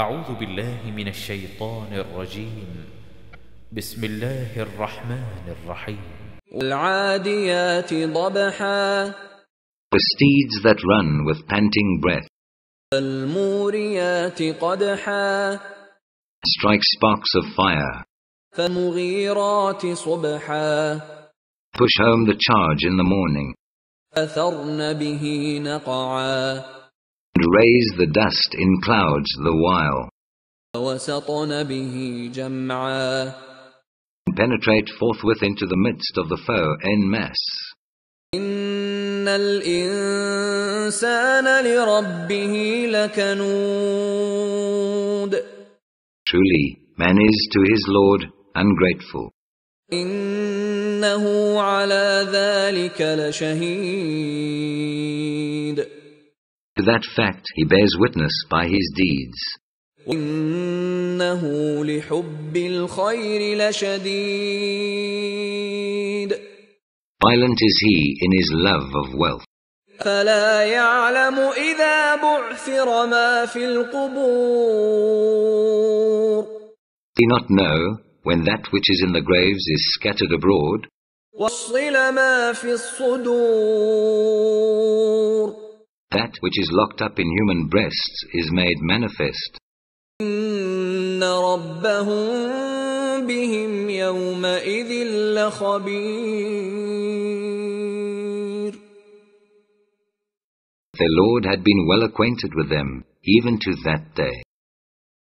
أعوذ بالله من الشيطان الرجيم بسم الله الرحمن الرحيم العاديات ضبحا The steeds that run with panting breath الموريات قدحا Strike sparks of fire فالمغيرات صبحا Push home the charge in the morning أثرن به نقعا and raise the dust in clouds the while. And penetrate forthwith into the midst of the foe en masse. Truly, man is to his Lord ungrateful. إنه على ذلك لشهيد to that fact he bears witness by his deeds. Violent is he in his love of wealth. Do not know when that which is in the graves is scattered abroad وصل ما في الصدور that which is locked up in human breasts is made manifest. Their Lord had been well acquainted with them, even to that day.